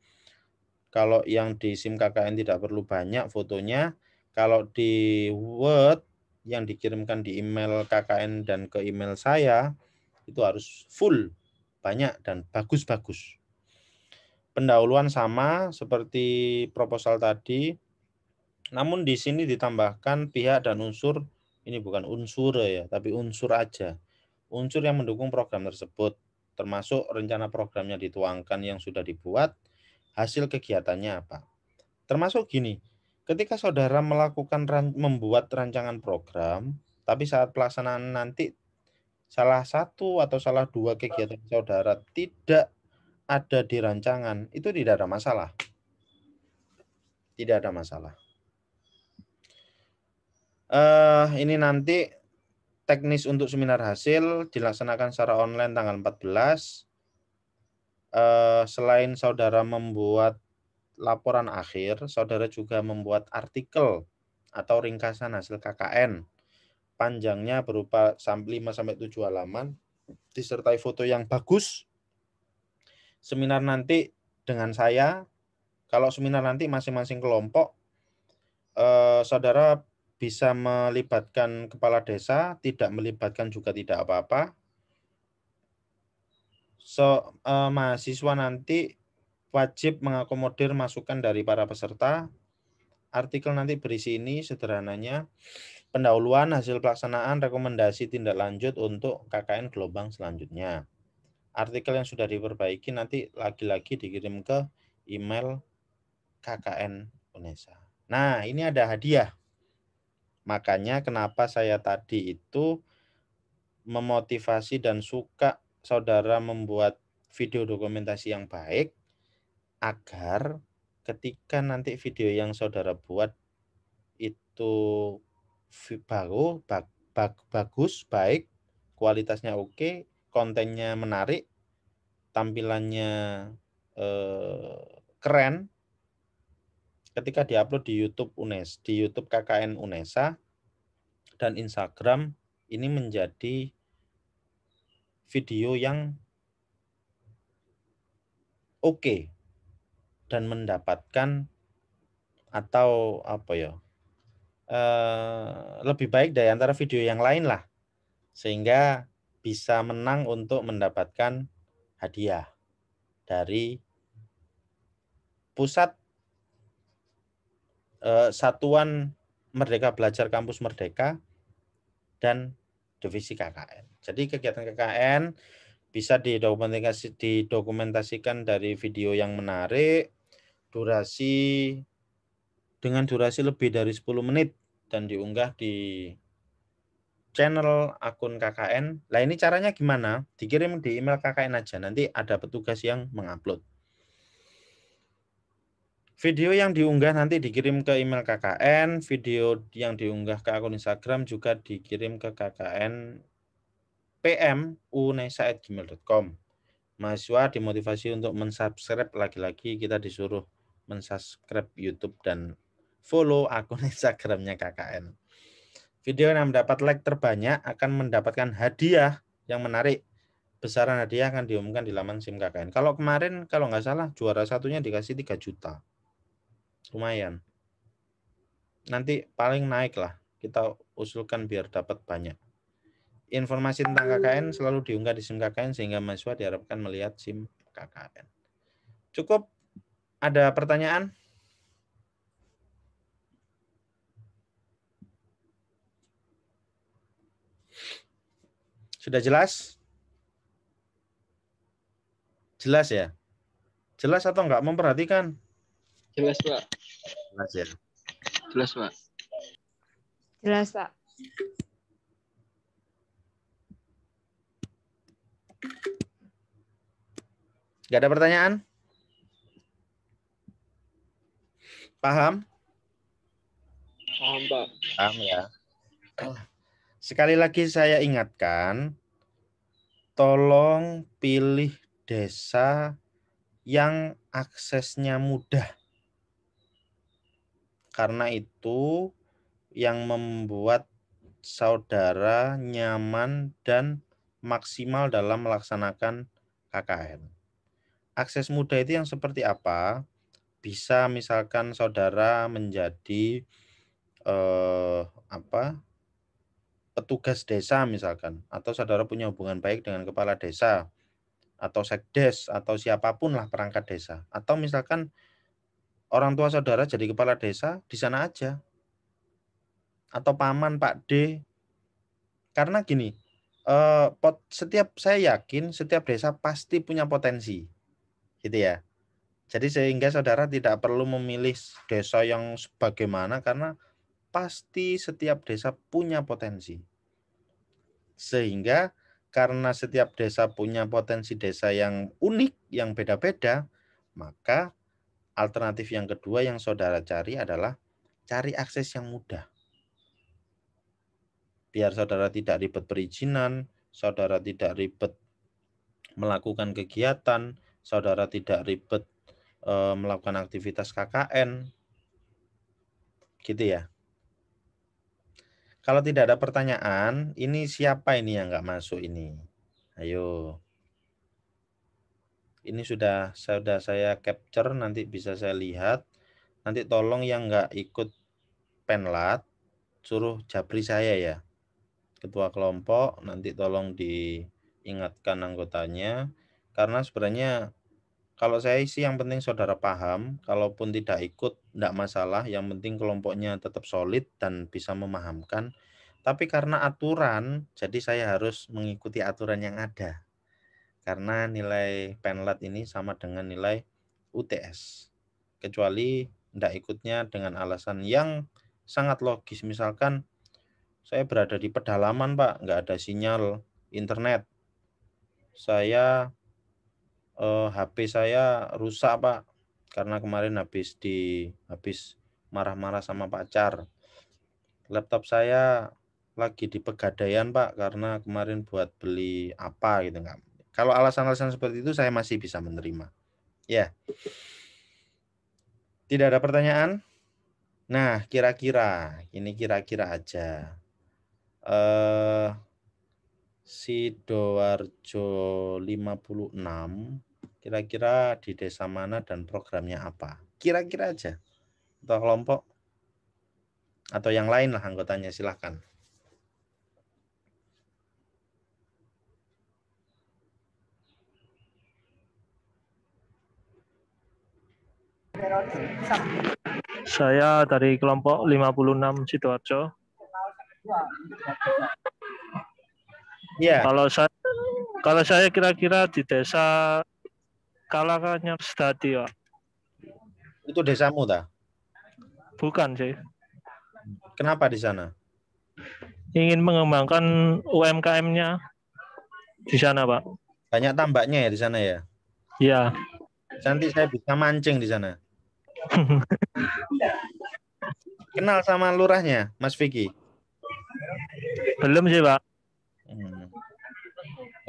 Kalau yang di SIM KKN tidak perlu banyak fotonya. Kalau di Word yang dikirimkan di email KKN dan ke email saya itu harus full, banyak dan bagus-bagus pendahuluan sama seperti proposal tadi. Namun di sini ditambahkan pihak dan unsur ini bukan unsur ya, tapi unsur aja. Unsur yang mendukung program tersebut termasuk rencana programnya dituangkan yang sudah dibuat, hasil kegiatannya apa. Termasuk gini, ketika saudara melakukan membuat rancangan program, tapi saat pelaksanaan nanti salah satu atau salah dua kegiatan saudara tidak ada di rancangan itu tidak ada masalah. Tidak ada masalah. Uh, ini nanti teknis untuk seminar hasil dilaksanakan secara online tanggal 14. Uh, eh, selain saudara membuat laporan akhir, saudara juga membuat artikel atau ringkasan hasil KKN. Panjangnya berupa 5 sampai 7 halaman disertai foto yang bagus seminar nanti dengan saya kalau seminar nanti masing-masing kelompok eh, saudara bisa melibatkan kepala desa tidak melibatkan juga tidak apa-apa so eh, mahasiswa nanti wajib mengakomodir masukan dari para peserta artikel nanti berisi ini sederhananya pendahuluan hasil pelaksanaan rekomendasi tindak lanjut untuk KKN gelombang selanjutnya artikel yang sudah diperbaiki nanti lagi-lagi dikirim ke email KKN UNESA. Nah, ini ada hadiah. Makanya kenapa saya tadi itu memotivasi dan suka saudara membuat video dokumentasi yang baik agar ketika nanti video yang saudara buat itu baru bagus, baik, kualitasnya oke, kontennya menarik, tampilannya eh, keren, ketika diupload di YouTube UNES, di YouTube KKN UNESA dan Instagram ini menjadi video yang oke okay dan mendapatkan atau apa ya eh, lebih baik dari antara video yang lain lah sehingga bisa menang untuk mendapatkan hadiah dari pusat eh, satuan Merdeka Belajar Kampus Merdeka dan divisi KKN. Jadi kegiatan KKN bisa didokumentasi, didokumentasikan dari video yang menarik, durasi dengan durasi lebih dari 10 menit dan diunggah di channel akun KKN. Lah ini caranya gimana? Dikirim di email KKN aja. Nanti ada petugas yang mengupload. Video yang diunggah nanti dikirim ke email KKN, video yang diunggah ke akun Instagram juga dikirim ke KKN PM unesa@gmail.com. Mahasiswa dimotivasi untuk mensubscribe lagi-lagi kita disuruh mensubscribe YouTube dan follow akun Instagramnya KKN. Video yang mendapat like terbanyak akan mendapatkan hadiah yang menarik. Besaran hadiah akan diumumkan di laman SIM KKN. Kalau kemarin, kalau nggak salah, juara satunya dikasih 3 juta. Lumayan. Nanti paling naik lah. Kita usulkan biar dapat banyak. Informasi tentang KKN selalu diunggah di SIM KKN sehingga mahasiswa diharapkan melihat SIM KKN. Cukup? Ada pertanyaan? Sudah jelas? Jelas ya? Jelas atau enggak memperhatikan? Jelas, Pak. Jelas ya? Jelas, Pak. Jelas, Pak. Enggak ada pertanyaan? Paham? Paham, Pak. Paham ya. Sekali lagi saya ingatkan, tolong pilih desa yang aksesnya mudah. Karena itu yang membuat saudara nyaman dan maksimal dalam melaksanakan KKN. Akses mudah itu yang seperti apa? Bisa misalkan saudara menjadi eh, apa petugas desa misalkan atau saudara punya hubungan baik dengan kepala desa atau sekdes atau siapapun lah perangkat desa atau misalkan orang tua saudara jadi kepala desa di sana aja atau paman Pak D karena gini eh, setiap saya yakin setiap desa pasti punya potensi gitu ya jadi sehingga saudara tidak perlu memilih desa yang sebagaimana karena pasti setiap desa punya potensi. Sehingga karena setiap desa punya potensi desa yang unik, yang beda-beda, maka alternatif yang kedua yang saudara cari adalah cari akses yang mudah. Biar saudara tidak ribet perizinan, saudara tidak ribet melakukan kegiatan, saudara tidak ribet eh, melakukan aktivitas KKN. Gitu ya. Kalau tidak ada pertanyaan, ini siapa ini yang nggak masuk ini? Ayo. Ini sudah sudah saya capture, nanti bisa saya lihat. Nanti tolong yang nggak ikut penlat, suruh japri saya ya. Ketua kelompok, nanti tolong diingatkan anggotanya. Karena sebenarnya kalau saya sih yang penting saudara paham, kalaupun tidak ikut tidak masalah, yang penting kelompoknya tetap solid dan bisa memahamkan. Tapi karena aturan, jadi saya harus mengikuti aturan yang ada. Karena nilai penlat ini sama dengan nilai UTS. Kecuali tidak ikutnya dengan alasan yang sangat logis. Misalkan saya berada di pedalaman Pak, nggak ada sinyal internet. Saya uh, eh, HP saya rusak Pak karena kemarin habis di habis marah-marah sama pacar. Laptop saya lagi di pegadaian Pak karena kemarin buat beli apa gitu nggak. Kalau alasan-alasan seperti itu saya masih bisa menerima. Ya. Tidak ada pertanyaan? Nah, kira-kira ini kira-kira aja. Eh Sidoarjo 56 kira-kira di desa mana dan programnya apa. Kira-kira aja. Atau kelompok atau yang lain lah anggotanya silahkan. Saya dari kelompok 56 Sidoarjo. Ya. Kalau saya kalau saya kira-kira di desa Kalakanya pak. Itu desamu ta? Bukan sih. Kenapa di sana? Ingin mengembangkan UMKM-nya di sana, Pak. Banyak tambaknya ya di sana ya? Iya. Nanti saya bisa mancing di sana. Kenal sama lurahnya, Mas Vicky? Belum sih, Pak. Hmm.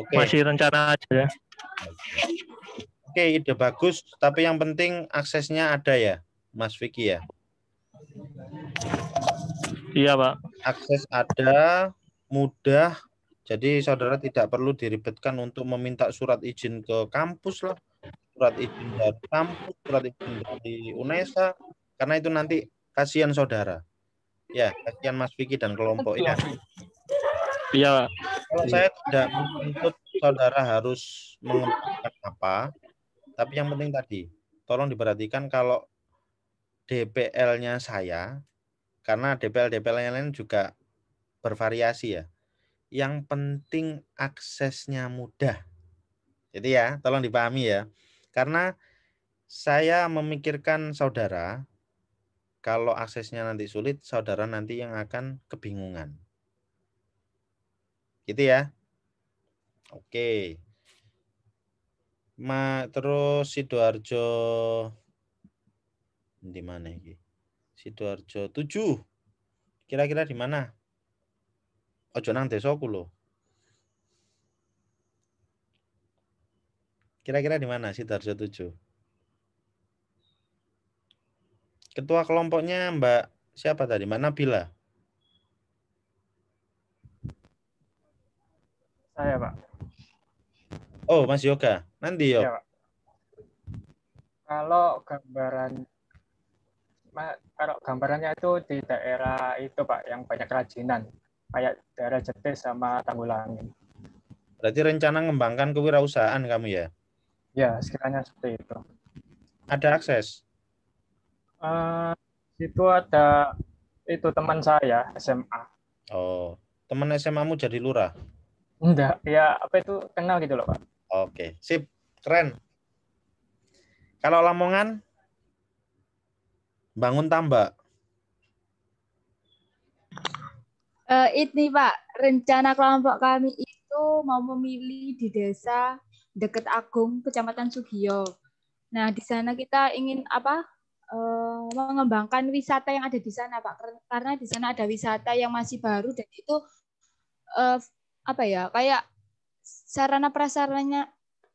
Okay. Masih rencana aja ya. Oke, ide bagus, tapi yang penting aksesnya ada ya, Mas Vicky ya. Iya, Pak. Akses ada, mudah. Jadi saudara tidak perlu diribetkan untuk meminta surat izin ke kampus lah, surat izin dari kampus, surat izin dari UNESA, karena itu nanti kasihan saudara. Ya, kasihan Mas Vicky dan kelompok ini. Ya. Iya. Kalau saya tidak menuntut saudara harus mengembangkan apa, tapi yang penting tadi, tolong diperhatikan kalau DPL-nya saya, karena DPL-DPL yang lain juga bervariasi ya. Yang penting aksesnya mudah. Jadi ya, tolong dipahami ya. Karena saya memikirkan saudara, kalau aksesnya nanti sulit, saudara nanti yang akan kebingungan. Gitu ya. Oke. Ma, terus Sidoarjo di mana ini? Sidoarjo 7. Kira-kira di mana? Ojo nang Kira-kira di mana Sidoarjo 7? Ketua kelompoknya Mbak siapa tadi? Mbak Nabila. Saya, Pak. Oh, Mas Yoga. Nanti Ya, iya, kalau gambaran kalau gambarannya itu di daerah itu Pak yang banyak kerajinan kayak daerah Jetis sama Tanggulangin. Berarti rencana mengembangkan kewirausahaan kamu ya? Ya, sekiranya seperti itu. Ada akses? Uh, itu ada itu teman saya SMA. Oh, teman SMA-mu jadi lurah? Enggak, ya apa itu kenal gitu loh Pak. Oke, sip, keren. Kalau Lamongan, bangun tambak. Uh, ini Pak, rencana kelompok kami itu mau memilih di desa dekat Agung, Kecamatan Sugio. Nah, di sana kita ingin apa? Eh, mengembangkan wisata yang ada di sana, Pak. Karena di sana ada wisata yang masih baru dan itu eh, apa ya? Kayak sarana prasarannya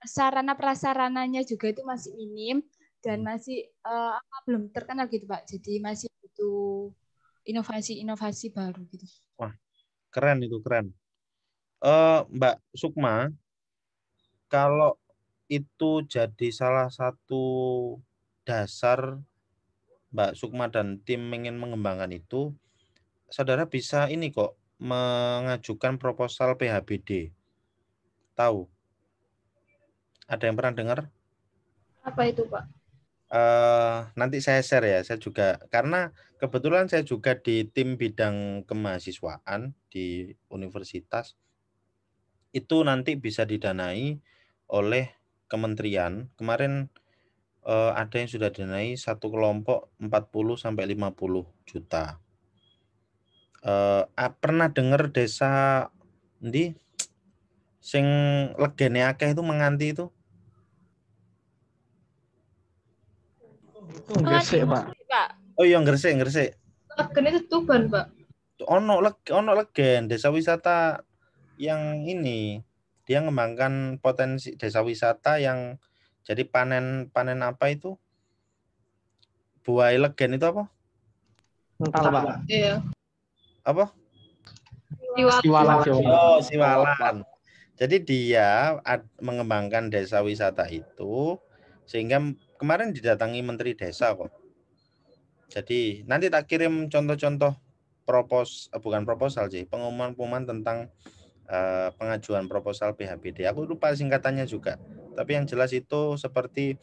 sarana prasarananya juga itu masih minim dan hmm. masih uh, belum terkenal gitu pak jadi masih butuh inovasi-inovasi baru gitu wah keren itu keren uh, mbak Sukma kalau itu jadi salah satu dasar mbak Sukma dan tim ingin mengembangkan itu saudara bisa ini kok mengajukan proposal PHBD tahu? Ada yang pernah dengar? Apa itu, Pak? Uh, nanti saya share ya, saya juga karena kebetulan saya juga di tim bidang kemahasiswaan di universitas itu nanti bisa didanai oleh kementerian. Kemarin uh, ada yang sudah didanai satu kelompok 40 sampai 50 juta. Uh, pernah dengar desa di sing legene akeh itu menganti itu Gresik, Pak. Oh iya Gresik, Gresik. Legen itu Tuban, Pak. Ono leg ono legen desa wisata yang ini dia mengembangkan potensi desa wisata yang jadi panen panen apa itu? Buah legen itu apa? entah Pak. Iya. Apa? Siwalan. Oh, siwalan. Jadi dia mengembangkan desa wisata itu sehingga kemarin didatangi Menteri Desa kok. Jadi nanti tak kirim contoh-contoh propos eh, bukan proposal sih, pengumuman-pengumuman tentang eh, pengajuan proposal PHBD. Aku lupa singkatannya juga. Tapi yang jelas itu seperti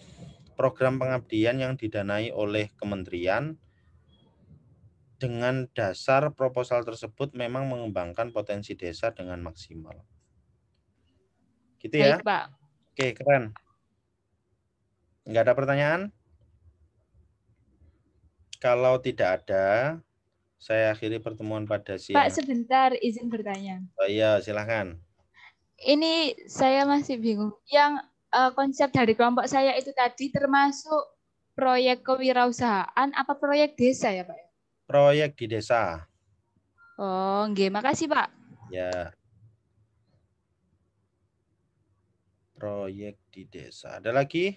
program pengabdian yang didanai oleh kementerian dengan dasar proposal tersebut memang mengembangkan potensi desa dengan maksimal. Gitu ya. Baik, Pak. Oke, keren. Enggak ada pertanyaan? Kalau tidak ada, saya akhiri pertemuan pada siang. Pak, sebentar izin bertanya. Oh iya, silahkan. Ini saya masih bingung. Yang uh, konsep dari kelompok saya itu tadi termasuk proyek kewirausahaan apa proyek desa ya Pak? Proyek di desa. Oh, nggih. Makasih Pak. Ya. proyek di desa. Ada lagi?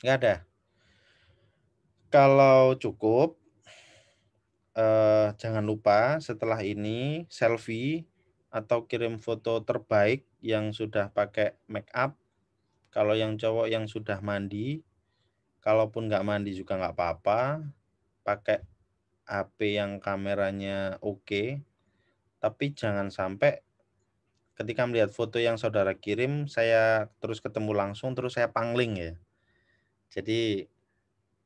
Enggak ada. Kalau cukup, eh, jangan lupa setelah ini selfie atau kirim foto terbaik yang sudah pakai make up. Kalau yang cowok yang sudah mandi, kalaupun nggak mandi juga nggak apa-apa. Pakai HP yang kameranya oke, okay, tapi jangan sampai ketika melihat foto yang saudara kirim, saya terus ketemu langsung, terus saya pangling ya. Jadi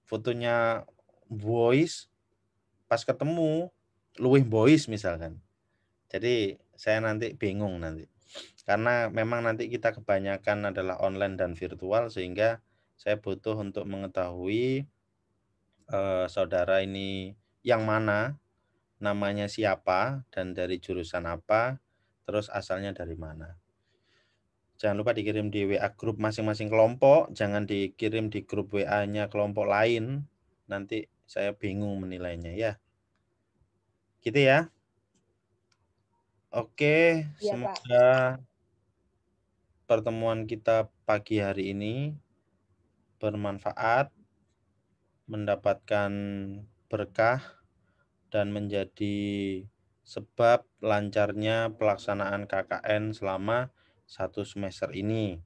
fotonya boys, pas ketemu luwih boys misalkan. Jadi saya nanti bingung nanti. Karena memang nanti kita kebanyakan adalah online dan virtual sehingga saya butuh untuk mengetahui eh, saudara ini yang mana, namanya siapa, dan dari jurusan apa, terus asalnya dari mana. Jangan lupa dikirim di WA grup masing-masing kelompok, jangan dikirim di grup WA-nya kelompok lain. Nanti saya bingung menilainya ya. Gitu ya. Oke, ya, semoga Pak. pertemuan kita pagi hari ini bermanfaat mendapatkan berkah dan menjadi sebab lancarnya pelaksanaan KKN selama satu semester ini.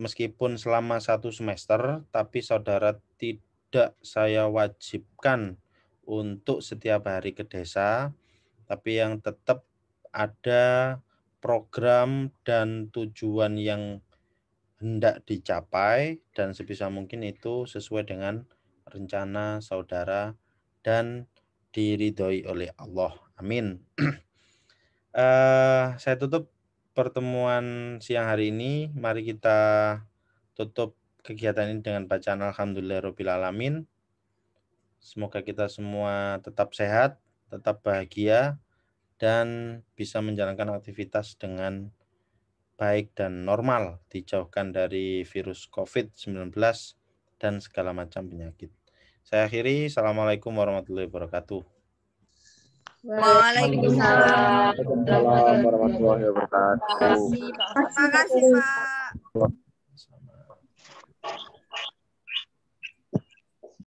Meskipun selama satu semester, tapi saudara tidak saya wajibkan untuk setiap hari ke desa, tapi yang tetap ada program dan tujuan yang hendak dicapai dan sebisa mungkin itu sesuai dengan rencana saudara dan diridhoi oleh Allah. Amin. uh, saya tutup pertemuan siang hari ini. Mari kita tutup kegiatan ini dengan bacaan Alamin. Semoga kita semua tetap sehat, tetap bahagia, dan bisa menjalankan aktivitas dengan baik dan normal, dijauhkan dari virus COVID-19 dan segala macam penyakit. Saya akhiri. Assalamualaikum warahmatullahi wabarakatuh. Waalaikumsalam warahmatullahi wabarakatuh. Terima kasih, Pak.